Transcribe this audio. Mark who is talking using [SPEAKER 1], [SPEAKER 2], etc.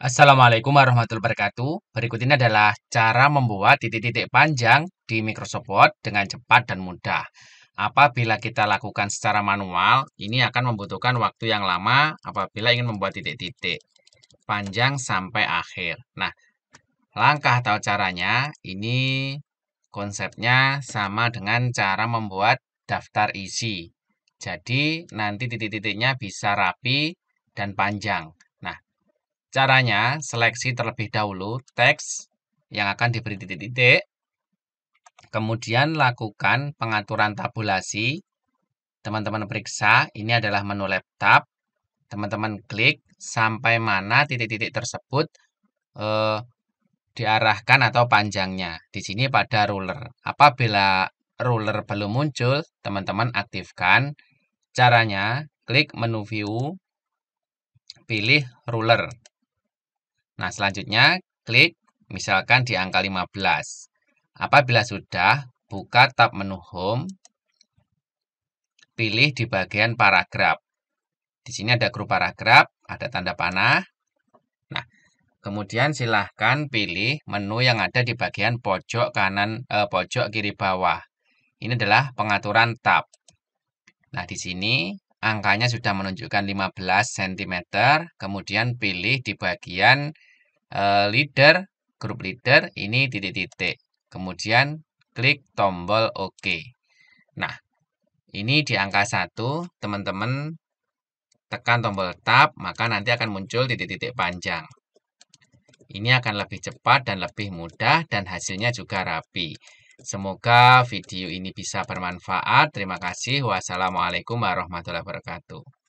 [SPEAKER 1] Assalamualaikum warahmatullahi wabarakatuh. Berikut ini adalah cara membuat titik-titik panjang di Microsoft Word dengan cepat dan mudah. Apabila kita lakukan secara manual, ini akan membutuhkan waktu yang lama apabila ingin membuat titik-titik panjang sampai akhir. Nah, langkah atau caranya ini konsepnya sama dengan cara membuat daftar isi. Jadi, nanti titik-titiknya bisa rapi dan panjang. Caranya, seleksi terlebih dahulu teks yang akan diberi titik-titik. Kemudian lakukan pengaturan tabulasi. Teman-teman periksa, ini adalah menu laptop. Teman-teman klik sampai mana titik-titik tersebut eh, diarahkan atau panjangnya. Di sini pada ruler. Apabila ruler belum muncul, teman-teman aktifkan. Caranya, klik menu view, pilih ruler. Nah, selanjutnya klik misalkan di angka 15. Apabila sudah, buka tab menu Home, pilih di bagian paragraf. Di sini ada grup paragraf, ada tanda panah. Nah, kemudian silahkan pilih menu yang ada di bagian pojok kanan, eh, pojok kiri bawah. Ini adalah pengaturan tab. Nah, di sini angkanya sudah menunjukkan 15 cm, kemudian pilih di bagian Eh, leader, grup leader ini titik-titik. Kemudian klik tombol OK. Nah, ini di angka 1, teman-teman tekan tombol tab, maka nanti akan muncul titik-titik panjang. Ini akan lebih cepat dan lebih mudah dan hasilnya juga rapi. Semoga video ini bisa bermanfaat. Terima kasih. Wassalamualaikum warahmatullahi wabarakatuh.